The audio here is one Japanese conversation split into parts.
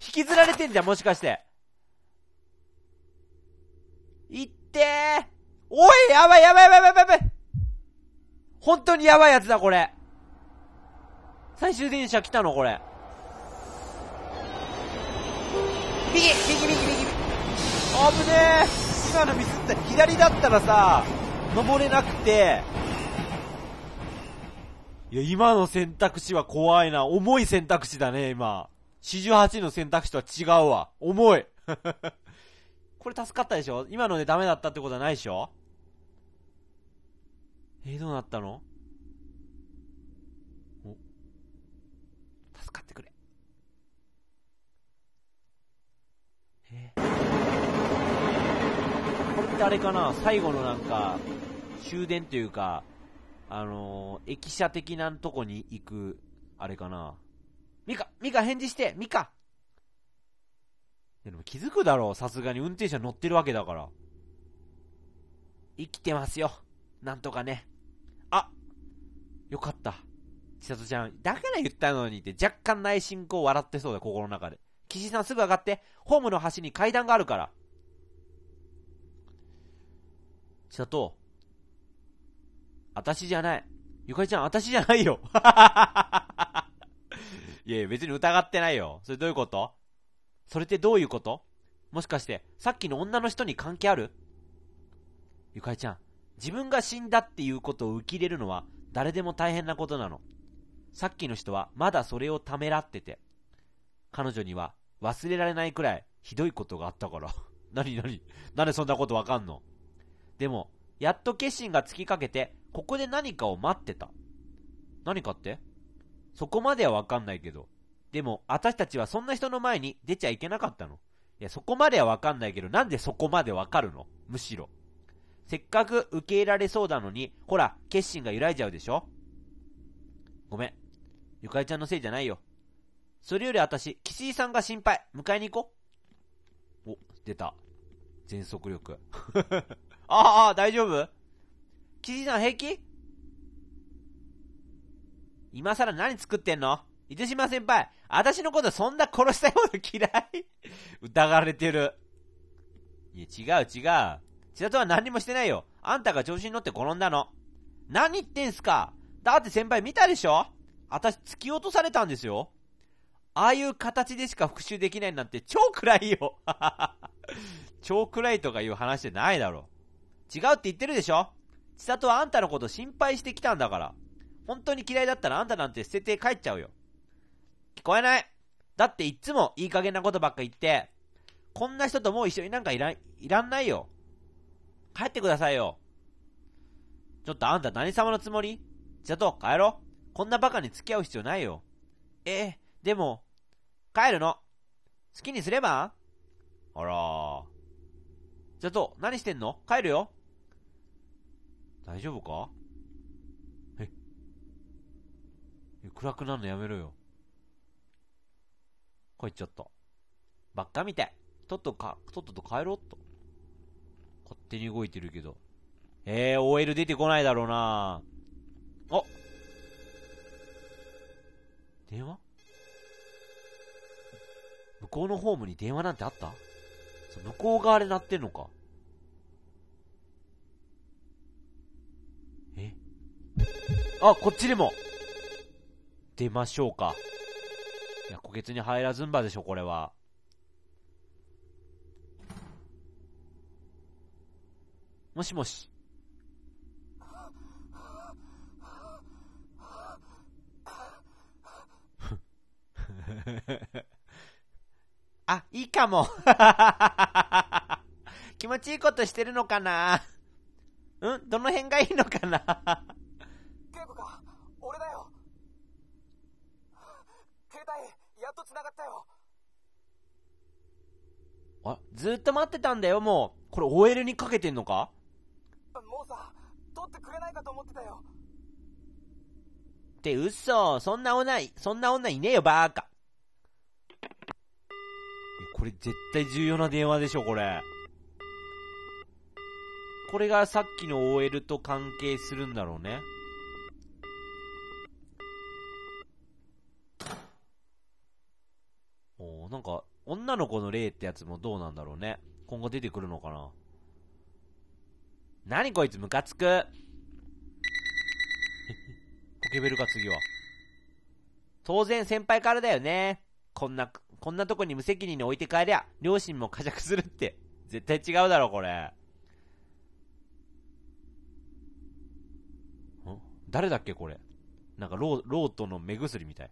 引きずられてんじゃん、もしかして。いってーおいやばいやばいやばいやばいやばい本当にやばいやつだ、これ。最終電車来たの、これ。右右右右危ねえ今のミスった左だったらさ、登れなくて、いや、今の選択肢は怖いな。重い選択肢だね、今。48の選択肢とは違うわ。重い。これ助かったでしょ今のでダメだったってことはないでしょえー、どうなったのお。助かってくれ。えー、これってあれかな最後のなんか、終電というか、あのー、駅舎的なとこに行く、あれかなミカ、ミカ返事して、ミカ。でも気づくだろう、さすがに運転車乗ってるわけだから。生きてますよ。なんとかね。あよかった。ちさとちゃん、だから言ったのにって若干内心こう笑ってそうだ、心の中で。岸さんすぐ上がって、ホームの端に階段があるから。ちさと、あたしじゃない。ゆかりちゃん、あたしじゃないよ。いやいや、別に疑ってないよ。それどういうことそれってどういうこともしかして、さっきの女の人に関係あるゆかりちゃん、自分が死んだっていうことを受け入れるのは誰でも大変なことなの。さっきの人はまだそれをためらってて。彼女には忘れられないくらいひどいことがあったから。なになになんでそんなことわかんのでも、やっと決心がつきかけて、ここで何かを待ってた。何かってそこまではわかんないけど。でも、私たちはそんな人の前に出ちゃいけなかったの。いや、そこまではわかんないけど、なんでそこまでわかるのむしろ。せっかく受け入れられそうだのに、ほら、決心が揺らいじゃうでしょごめん。ゆかりちゃんのせいじゃないよ。それより私、岸井さんが心配。迎えに行こう。お、出た。全速力。ああ、大丈夫岸井さん平気今更何作ってんの水島先輩、私のことそんな殺したいもの嫌い 疑われてる。いや、違う違う。千里は何もしてないよ。あんたが調子に乗って転んだの。何言ってんすかだって先輩見たでしょ私突き落とされたんですよ。ああいう形でしか復讐できないなんて超暗いよ。超暗いとかいう話じゃないだろ違うって言ってるでしょ千里はあんたのこと心配してきたんだから。本当に嫌いだったらあんたなんて捨てて帰っちゃうよ。聞こえないだっていっつもいい加減なことばっか言って、こんな人ともう一緒になんかいらいらんないよ。帰ってくださいよ。ちょっとあんた何様のつもりじゃと帰ろう。こんなバカに付き合う必要ないよ。えでも、帰るの。好きにすればあらー。ちょっと何してんの帰るよ。大丈夫か暗くなるのやめろよ。こいちゃった。ばっかみたい。とっとか、とっとと帰ろうっと。勝手に動いてるけど。えー、OL 出てこないだろうなあ電話向こうのホームに電話なんてあった向こう側で鳴ってんのか。えあ、こっちでも出ましょうか。いや、こけつに入らずんばでしょ、これは。もしもし。あ、いいかも。気持ちいいことしてるのかなうんどの辺がいいのかな警部かっと繋がったよあ、ずっと待ってたんだよ、もう。これ OL にかけてんのかもうさ、取ってくれないかと思ってたよ。って、嘘。そんな女、いそんな女いねえよ、バーカ。これ絶対重要な電話でしょ、これ。これがさっきの OL と関係するんだろうね。なんか、女の子の霊ってやつもどうなんだろうね。今後出てくるのかな。なにこいつムカつくポケベルか次は。当然先輩からだよね。こんな、こんなとこに無責任に置いて帰りゃ、両親も呵責するって。絶対違うだろ、これ。ん誰だっけ、これ。なんか、ロロートの目薬みたい。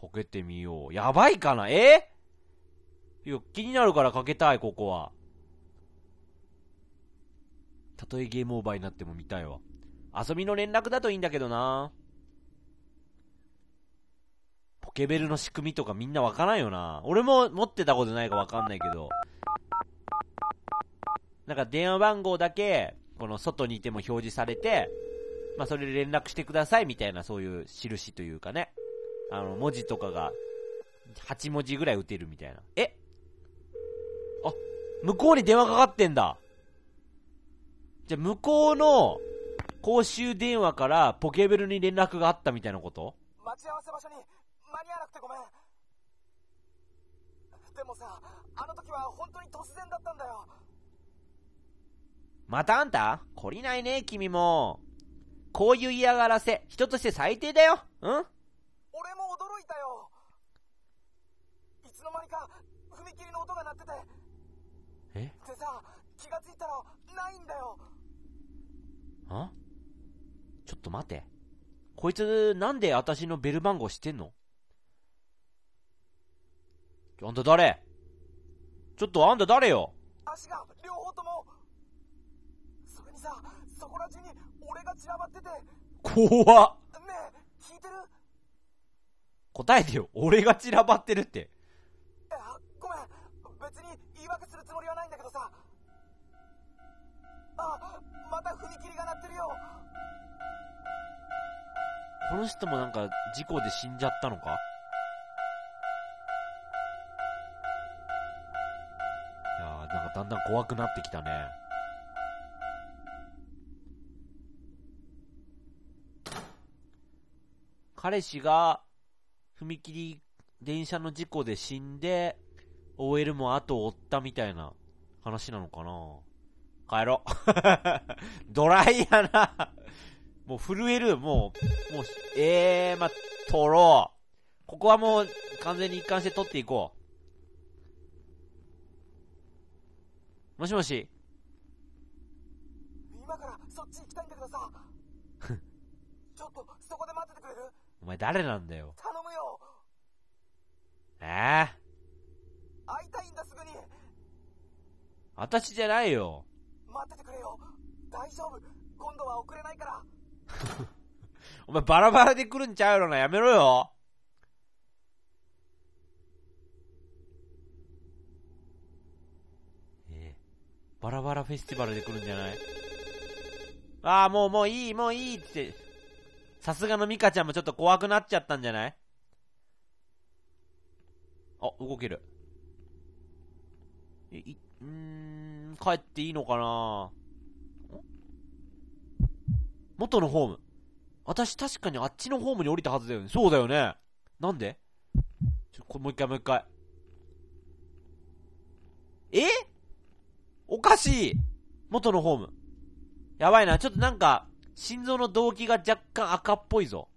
かけてみよう。やばいかなえいや、気になるからかけたい、ここは。たとえゲームオーバーになっても見たいわ。遊びの連絡だといいんだけどなポケベルの仕組みとかみんなわからんよな俺も持ってたことないかわかんないけど。なんか電話番号だけ、この外にいても表示されて、まあそれで連絡してくださいみたいなそういう印というかね。あの、文字とかが、8文字ぐらい打てるみたいな。えあ、向こうに電話かかってんだ。じゃ、向こうの、公衆電話からポケベルに連絡があったみたいなこと待ち合わせ場所に間に合わなくてごめん。でもさ、あの時は本当に突然だったんだよ。またあんた懲りないね、君も。こういう嫌がらせ、人として最低だよ。うんえってさ気がついたらないんだよあちょっと待てこいつなんで私のベル番号知ってんのあんた誰ちょっとあんた誰よ足が両方ともそれにさそこら中に俺が散らばってて怖っねえ聞いてる答えてよ俺が散らばってるってまた踏切が鳴ってるよこの人もなんか事故で死んじゃったのかいやーなんかだんだん怖くなってきたね彼氏が踏切電車の事故で死んで OL も後を追ったみたいな話なのかな帰ろう。ドライやな。もう震える、もう、もう、ええー、まあ、取ろう。ここはもう、完全に一貫して取っていこう。もしもし今からそっち行きたいんだけどさ。ちょっと、そこで待っててくれるお前誰なんだよ。頼むよええー、会いたいんだ、すぐに私じゃないよ。待っててくれよ大丈夫今度は遅れないから お前バラバラで来るんちゃうのなやめろよええバラバラフェスティバルで来るんじゃないああもうもういいもういいってさすがのミカちゃんもちょっと怖くなっちゃったんじゃないあ動けるえいうん帰っていいのかな元のホーム。私確かにあっちのホームに降りたはずだよね。そうだよね。なんでちょ、もう一回もう一回。えおかしい元のホーム。やばいな。ちょっとなんか、心臓の動機が若干赤っぽいぞ。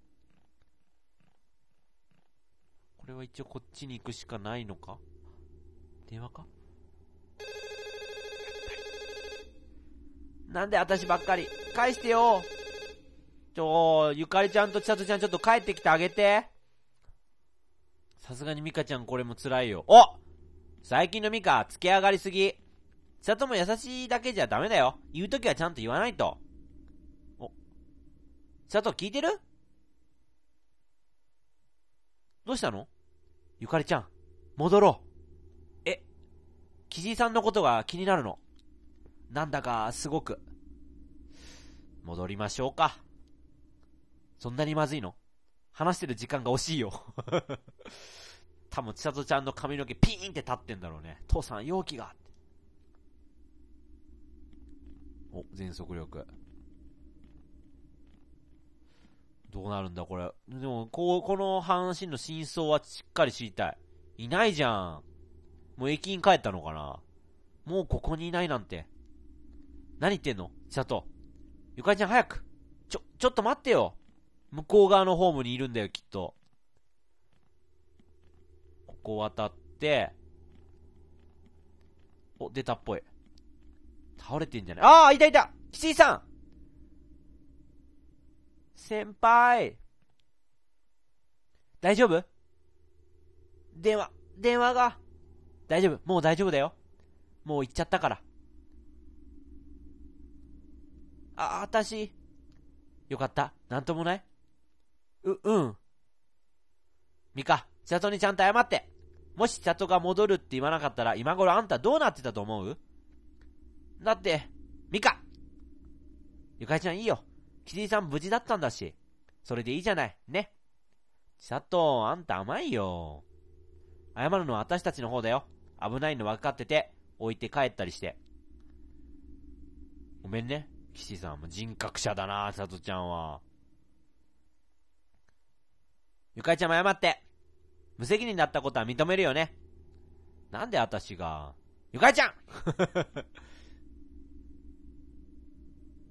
これは一応こっちに行くしかないのか電話かなんで私ばっかり。返してよ。ちょ、ゆかりちゃんとちさとちゃんちょっと帰ってきてあげて。さすがにミカちゃんこれも辛いよ。お最近のミカ、つけ上がりすぎ。千里も優しいだけじゃダメだよ。言うときはちゃんと言わないと。お。千里聞いてるどうしたのゆかりちゃん、戻ろう。え、キジさんのことが気になるの。なんだかすごく。戻りましょうか。そんなにまずいの話してる時間が惜しいよ 多分、千里ちゃんの髪の毛ピーンって立ってんだろうね。父さん、容器が。お、全速力。どうなるんだ、これ。でも、こう、この話の真相はしっかり知りたい。いないじゃん。もう駅員帰ったのかなもうここにいないなんて。何言ってんの千里。ゆかりちゃん早く。ちょ、ちょっと待ってよ。向こう側のホームにいるんだよ、きっと。ここ渡って、お、出たっぽい。倒れてんじゃないああ、いたいた七井さん先輩大丈夫電話、電話が。大丈夫、もう大丈夫だよ。もう行っちゃったから。あ、あたし。よかった。なんともないう、うん。ミカ、社長にちゃんと謝って。もし社長が戻るって言わなかったら、今頃あんたどうなってたと思うだって、ミカゆかりちゃんいいよ。キリさん無事だったんだし。それでいいじゃない。ね。佐藤、あんた甘いよ。謝るのは私たちの方だよ。危ないの分かってて、置いて帰ったりして。ごめんね。岸さんも人格者だな、さとちゃんは。ゆかりちゃんも謝って。無責任だったことは認めるよね。なんで私が。ゆかりちゃん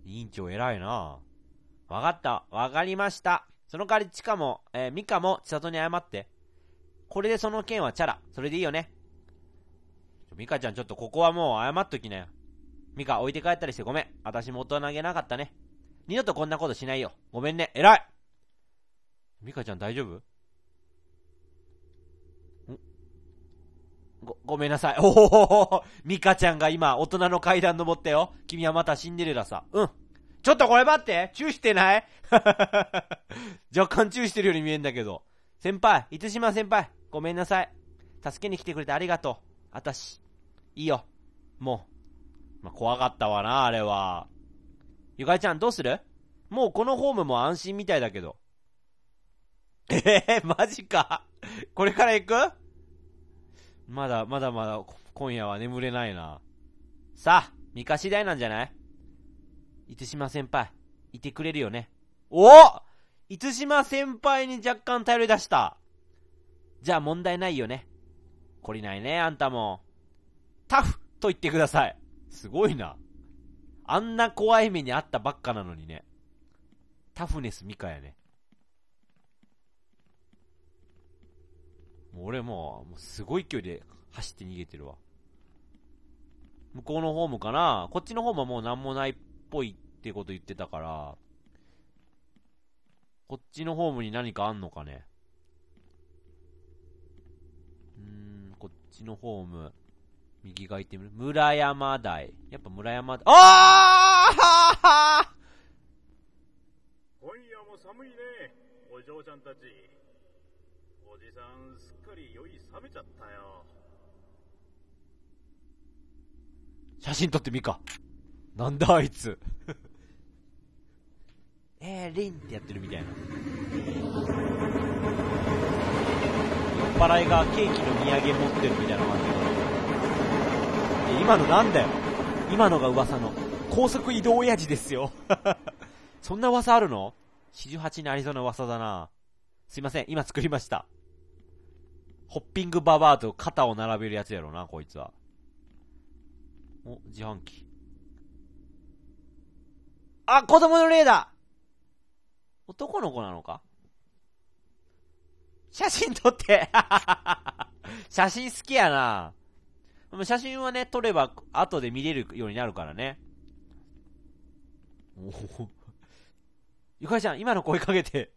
委員長偉いな。わかった。わかりました。その代わり、チかも、えー、みも、千里に謝って。これでその件はチャラ。それでいいよね。みかちゃん、ちょっとここはもう謝っときなよ。ミカ置いて帰ったりしてごめん。私も大人げなかったね。二度とこんなことしないよ。ごめんね。偉いミカちゃん大丈夫ご、ごめんなさい。おおミカちゃんが今、大人の階段登ったよ。君はまたシンデレラさ。うん。ちょっとこれ待ってチューしてない 若干チューしてるように見えんだけど。先輩、いつしま先輩、ごめんなさい。助けに来てくれてありがとう。あたし、いいよ。もう。まあ、怖かったわな、あれは。ゆかりちゃん、どうするもうこのホームも安心みたいだけど。えー、マジか。これから行くまだ、まだまだ、今夜は眠れないな。さあ、三日次第なんじゃないいつしま先輩、いてくれるよね。おいつしま先輩に若干頼り出した。じゃあ問題ないよね。懲りないね、あんたも。タフと言ってください。すごいな。あんな怖い目にあったばっかなのにね。タフネスミカやね。もう俺もう、もうすごい勢いで走って逃げてるわ。向こうのホームかなこっちのホームはもうなんもないっぽいってこと言ってたから、こっちのホームに何かあんのかね。うーん、こっちのホーム。右が行ってみる村山台。やっぱ村山台。ああ今夜も寒いね、お嬢ちゃんたち。おじさん、すっかり酔い冷めちゃったよ。写真撮ってみか。なんだあいつ。えー、リンってやってるみたいな。酔っ払いがケーキの土産持ってるみたいな感じ。今のなんだよ今のが噂の高速移動親父ですよ そんな噂あるの十8にありそうな噂だなすいません、今作りました。ホッピングババアと肩を並べるやつやろな、こいつは。お、自販機。あ、子供の霊だ男の子なのか写真撮って 写真好きやな写真はね、撮れば後で見れるようになるからね。おお。ゆかりちゃん、今の声かけて。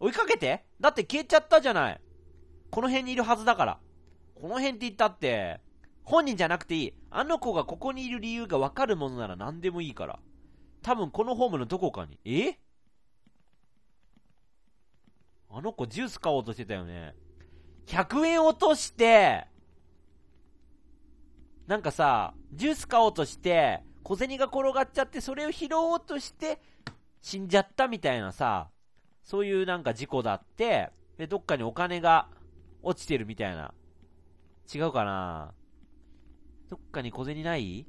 追いかけてだって消えちゃったじゃない。この辺にいるはずだから。この辺って言ったって、本人じゃなくていい。あの子がここにいる理由がわかるものなら何でもいいから。多分このホームのどこかに。えあの子ジュース買おうとしてたよね。100円落として、なんかさ、ジュース買おうとして、小銭が転がっちゃって、それを拾おうとして、死んじゃったみたいなさ、そういうなんか事故だって、で、どっかにお金が落ちてるみたいな。違うかなどっかに小銭ない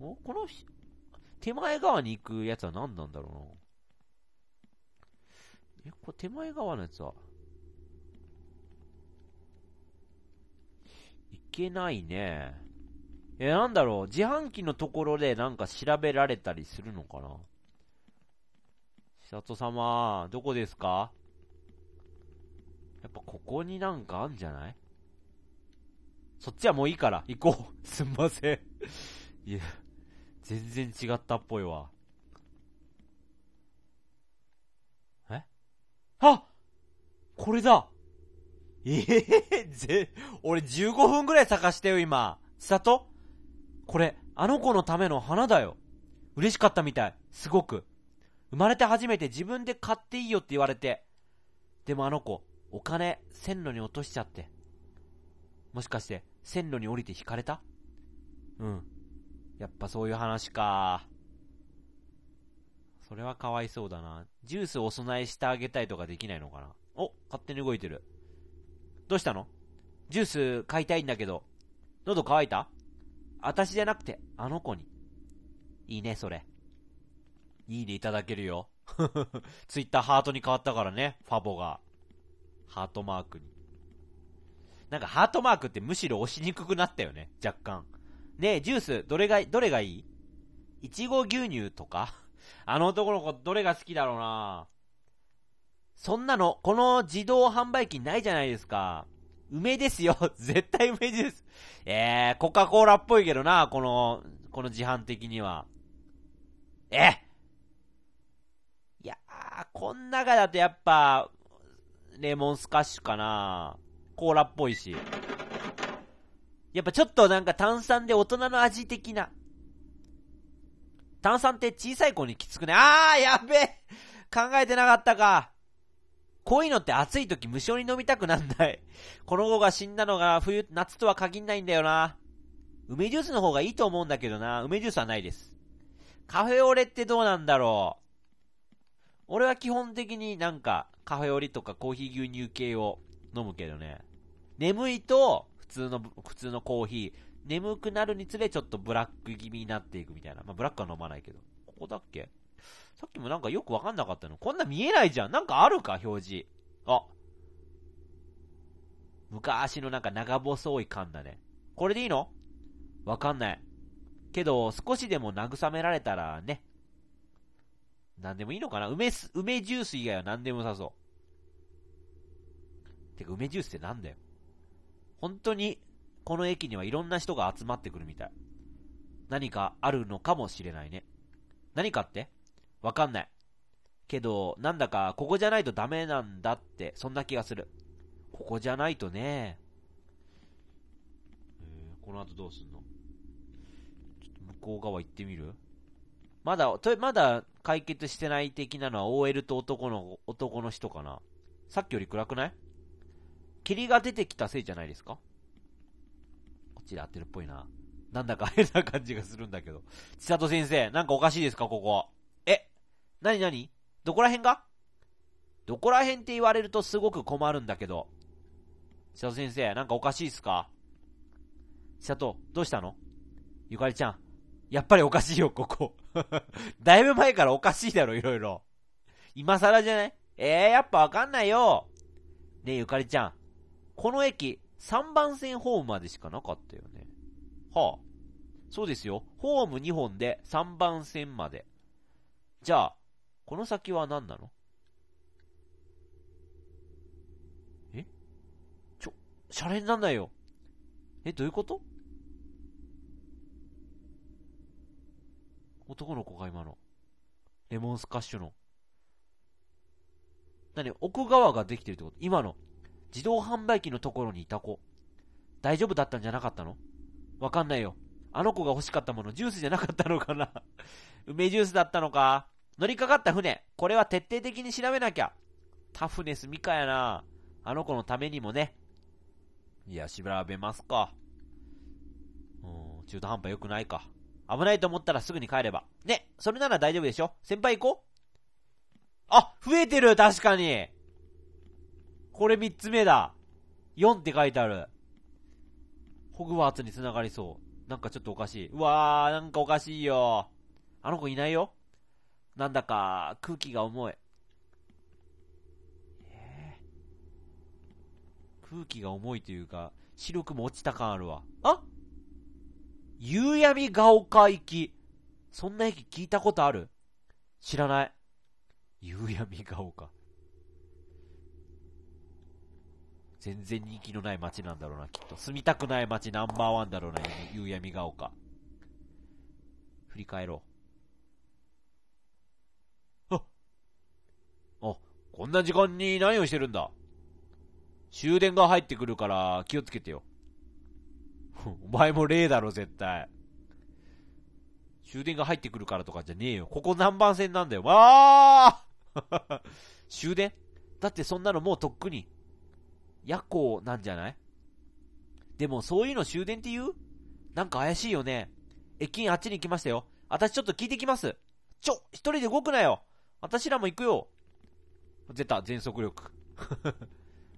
おこの、手前側に行くやつは何なんだろうなえ、これ手前側のやつはけないね。え、なんだろう。自販機のところでなんか調べられたりするのかな千里様、どこですかやっぱここになんかあんじゃないそっちはもういいから、行こう。すんませんいや、全然違ったっぽいわ。えあこれだええー、ぜ、俺15分ぐらい探してよ、今。里これ、あの子のための花だよ。嬉しかったみたい。すごく。生まれて初めて自分で買っていいよって言われて。でもあの子、お金、線路に落としちゃって。もしかして、線路に降りて引かれたうん。やっぱそういう話か。それはかわいそうだな。ジュースお供えしてあげたいとかできないのかなお、勝手に動いてる。どうしたのジュース買いたいんだけど。喉乾いた私じゃなくて、あの子に。いいね、それ。いいねいただけるよ。ツイッターハートに変わったからね、ファボが。ハートマークに。なんかハートマークってむしろ押しにくくなったよね、若干。ねえ、ジュース、どれが、どれがいいいちご牛乳とかあの男の子どれが好きだろうなそんなの、この自動販売機ないじゃないですか。梅ですよ。絶対梅です。えー、コカ・コーラっぽいけどな、この、この自販的には。えいやー、こん中だとやっぱ、レモンスカッシュかな。コーラっぽいし。やっぱちょっとなんか炭酸で大人の味的な。炭酸って小さい子にきつくね。あー、やべえ考えてなかったか。こういうのって暑い時無性に飲みたくなんない。この子が死んだのが冬、夏とは限んないんだよな。梅ジュースの方がいいと思うんだけどな。梅ジュースはないです。カフェオレってどうなんだろう。俺は基本的になんかカフェオレとかコーヒー牛乳系を飲むけどね。眠いと普通の、普通のコーヒー。眠くなるにつれちょっとブラック気味になっていくみたいな。まあ、ブラックは飲まないけど。ここだっけさっきもなんかよくわかんなかったの。こんな見えないじゃん。なんかあるか、表示。あ。昔のなんか長細い缶だね。これでいいのわかんない。けど、少しでも慰められたらね。なんでもいいのかな梅梅ジュース以外は何でもさそう。てか、梅ジュースってなんだよ。本当に、この駅にはいろんな人が集まってくるみたい。何かあるのかもしれないね。何かってわかんない。けど、なんだか、ここじゃないとダメなんだって、そんな気がする。ここじゃないとね、えー、この後どうすんのちょっと向こう側行ってみるまだ、と、まだ解決してない的なのは OL と男の、男の人かな。さっきより暗くない霧が出てきたせいじゃないですかこっちで合ってるっぽいな。なんだか変な感じがするんだけど。千里先生、なんかおかしいですかここ。なになにどこら辺がどこら辺って言われるとすごく困るんだけど。瀬戸先生、なんかおかしいっすか瀬戸、どうしたのゆかりちゃん、やっぱりおかしいよ、ここ。だいぶ前からおかしいだろ、いろいろ。今更じゃないええー、やっぱわかんないよ。ねえ、ゆかりちゃん。この駅、3番線ホームまでしかなかったよね。はあ。そうですよ。ホーム2本で3番線まで。じゃあ、この先は何なのえちょ、シャレになんないよ。え、どういうこと男の子が今の。レモンスカッシュの。なに、奥側ができてるってこと今の。自動販売機のところにいた子。大丈夫だったんじゃなかったのわかんないよ。あの子が欲しかったもの、ジュースじゃなかったのかな 梅ジュースだったのか乗りかかった船、これは徹底的に調べなきゃ。タフネスミカやな。あの子のためにもね。いや、調べますか。うん、中途半端良くないか。危ないと思ったらすぐに帰れば。ね、それなら大丈夫でしょ先輩行こうあ、増えてる確かにこれ3つ目だ。4って書いてある。ホグワーツに繋がりそう。なんかちょっとおかしい。うわー、なんかおかしいよ。あの子いないよ。なんだか空気が重い。え空気が重いというか、視力も落ちた感あるわ。あ夕闇が丘行き。そんな駅聞いたことある知らない。夕闇が丘。全然人気のない街なんだろうな、きっと。住みたくない街ナンバーワンだろうな、夕闇が丘。振り返ろう。こんな時間に何をしてるんだ終電が入ってくるから気をつけてよ。お前も例だろ、絶対。終電が入ってくるからとかじゃねえよ。ここ何番線なんだよ。わー 終電だってそんなのもうとっくに。夜行なんじゃないでもそういうの終電って言うなんか怪しいよね。駅員あっちに来ましたよ。私ちょっと聞いてきます。ちょ、一人で動くなよ。私らも行くよ。出た、全速力。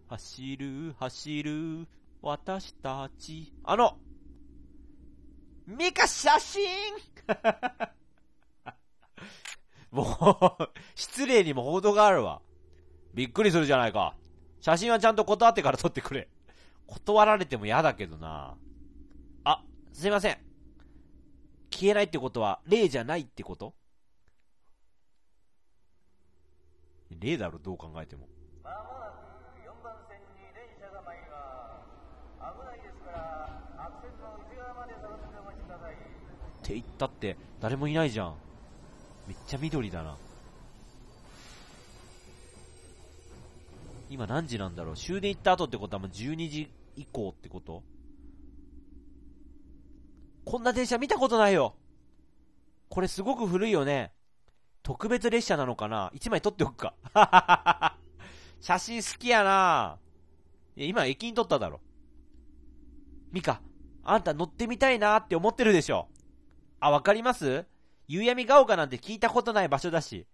走る、走る、私たち。あのミカ写真 もう失礼にも報道があるわ。びっくりするじゃないか。写真はちゃんと断ってから撮ってくれ。断られても嫌だけどな。あ、すいません。消えないってことは、霊じゃないってこと例だろ、どう考えても。もなく4番線に電車が参ります。危ないですから、の内側までってお待ちください。って言ったって、誰もいないじゃん。めっちゃ緑だな。今何時なんだろう終電行った後ってことはもう12時以降ってことこんな電車見たことないよこれすごく古いよね。特別列車なのかな一枚撮っておくか。写真好きやないや、今駅に撮っただろ。ミカ、あんた乗ってみたいなって思ってるでしょ。あ、わかります夕闇が丘なんて聞いたことない場所だし。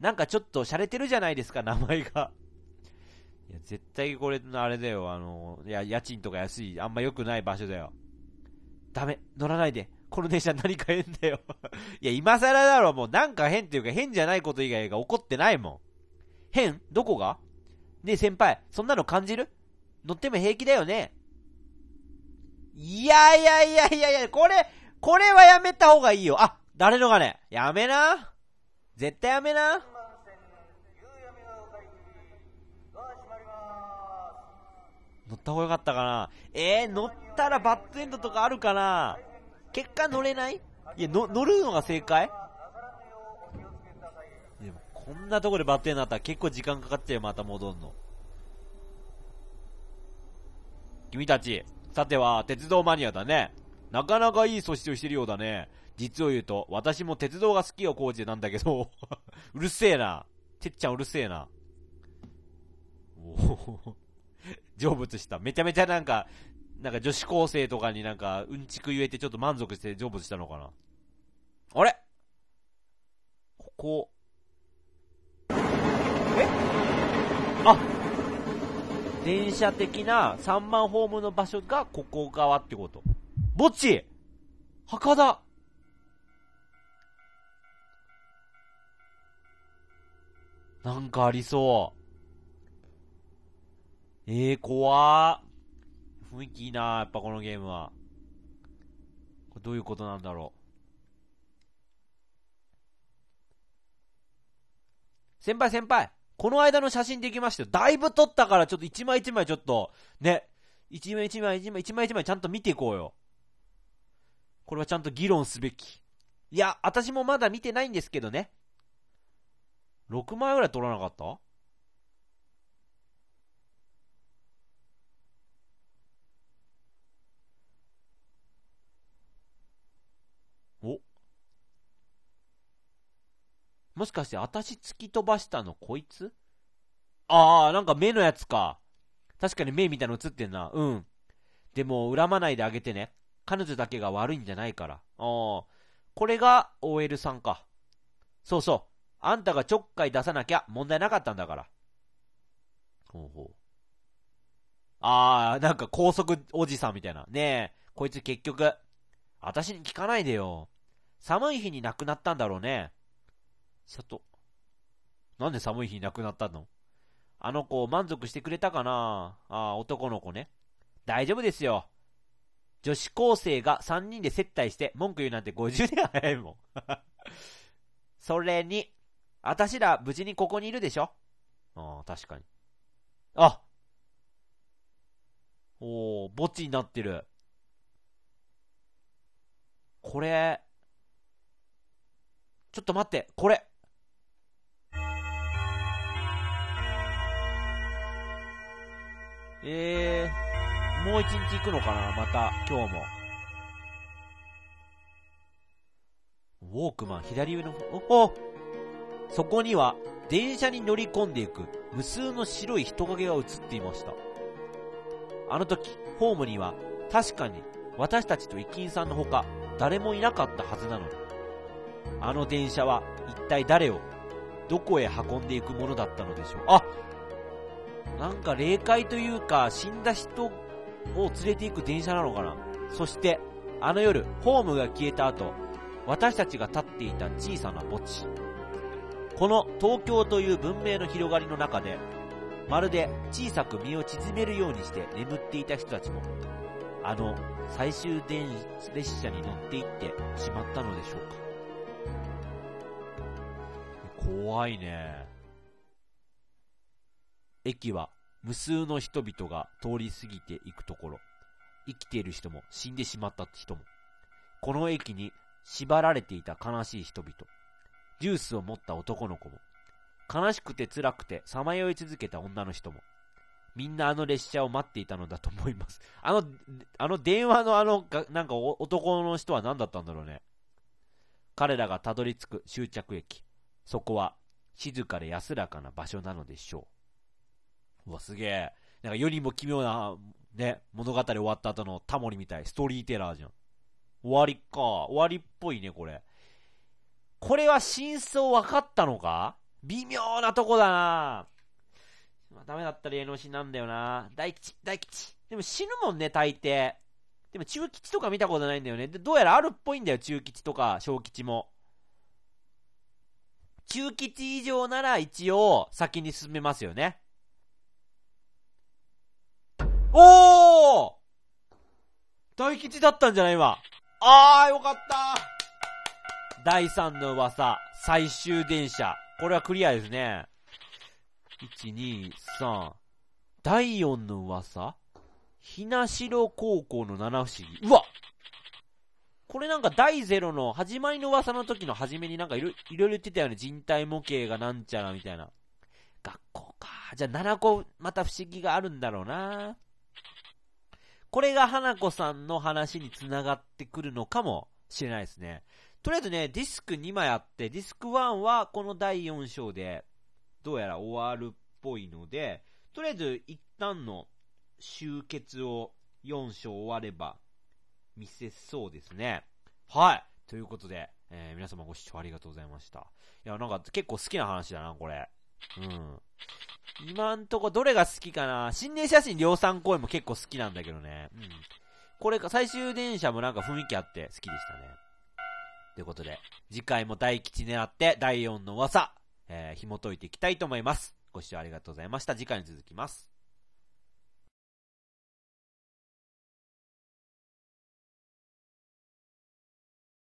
なんかちょっと洒落てるじゃないですか、名前が。いや、絶対これ、のあれだよ、あの、いや、家賃とか安い、あんま良くない場所だよ。ダメ、乗らないで。この電車何か変だよ いや、今更だろ、もうなんか変っていうか変じゃないこと以外が起こってないもん。変どこがねえ先輩、そんなの感じる乗っても平気だよねいやいやいやいやいや、これ、これはやめた方がいいよ。あ、誰のがね、やめな。絶対やめな。乗った方がよかったかなえー、乗ったらバッドエンドとかあるかな結果乗れないいや、乗るのが正解でも、こんなとこでバッテンになったら結構時間かかっちゃうよ、また戻んの。君たち、さては、鉄道マニアだね。なかなかいい素質をしてるようだね。実を言うと、私も鉄道が好きよ、コーチなんだけど。うるせえな。てっちゃんうるせえな。おお。成仏した。めちゃめちゃなんか、なんか女子高生とかになんか、うんちく言えてちょっと満足して成仏したのかな。あれここ。えあ電車的な3万ホームの場所がここ側ってこと。墓地墓だなんかありそう。ええー、怖雰囲気いいなやっぱこのゲームは。これどういうことなんだろう。先輩先輩この間の写真できましたよ。だいぶ撮ったからちょっと一枚一枚ちょっと、ね。一枚一枚一枚一枚一枚ちゃんと見ていこうよ。これはちゃんと議論すべき。いや、私もまだ見てないんですけどね。6枚ぐらい撮らなかったもしかして私突き飛ばしたのこいつああ、なんか目のやつか。確かに目みたいの映ってんな。うん。でも、恨まないであげてね。彼女だけが悪いんじゃないから。ああ。これが OL さんか。そうそう。あんたがちょっかい出さなきゃ問題なかったんだから。ほうほう。ああ、なんか高速おじさんみたいな。ねえ、こいつ結局、私に聞かないでよ。寒い日に亡くなったんだろうね。里。なんで寒い日亡くなったのあの子満足してくれたかなああ、男の子ね。大丈夫ですよ。女子高生が3人で接待して文句言うなんて50年早いもん それに、あたしら無事にここにいるでしょああ、確かに。あおー、墓地になってる。これ、ちょっと待って、これ、えー、もう一日行くのかなまた、今日も。ウォークマン、左上の、おおそこには、電車に乗り込んでいく、無数の白い人影が映っていました。あの時、ホームには、確かに、私たちと駅員さんのほか、誰もいなかったはずなのに。あの電車は、一体誰を、どこへ運んでいくものだったのでしょう。あなんか霊界というか、死んだ人を連れていく電車なのかな。そして、あの夜、ホームが消えた後、私たちが立っていた小さな墓地。この東京という文明の広がりの中で、まるで小さく身を縮めるようにして眠っていた人たちも、あの最終電列車に乗っていってしまったのでしょうか。怖いね。駅は無数の人々が通り過ぎていくところ、生きている人も死んでしまった人も、この駅に縛られていた悲しい人々、ジュースを持った男の子も、悲しくて辛くてさまよい続けた女の人も、みんなあの列車を待っていたのだと思います。あの、あの電話のあの、なんか男の人は何だったんだろうね。彼らがたどり着く終着駅。そこは静かで安らかな場所なのでしょう。うわ、すげえ。なんか世にも奇妙な、ね、物語終わった後のタモリみたい。ストーリーテラーじゃん。終わりか。終わりっぽいね、これ。これは真相分かったのか微妙なとこだなまあ、ダメだったら芸能人なんだよな大吉、大吉。でも死ぬもんね、大抵。でも中吉とか見たことないんだよね。で、どうやらあるっぽいんだよ、中吉とか小吉も。中吉以上なら一応先に進めますよね。おお大吉だったんじゃない今。あー、よかった第3の噂、最終電車。これはクリアですね。1、2、3。第4の噂ひなしろ高校の七不思議。うわこれなんか第0の始まりの噂の時の初めになんかいろいろ言ってたよね。人体模型がなんちゃらみたいな。学校か。じゃあ7個また不思議があるんだろうな。これが花子さんの話に繋がってくるのかもしれないですね。とりあえずね、ディスク2枚あって、ディスク1はこの第4章で、どうやら終わるっぽいので、とりあえず一旦の集結を4章終われば見せそうですね。はい。ということで、えー、皆様ご視聴ありがとうございました。いや、なんか結構好きな話だな、これ。うん。今んとこどれが好きかな心霊写真量産公演も結構好きなんだけどね。うん。これか、最終電車もなんか雰囲気あって好きでしたね。ということで、次回も大吉狙って第4の噂、えー、紐解いていきたいと思います。ご視聴ありがとうございました。次回に続きます。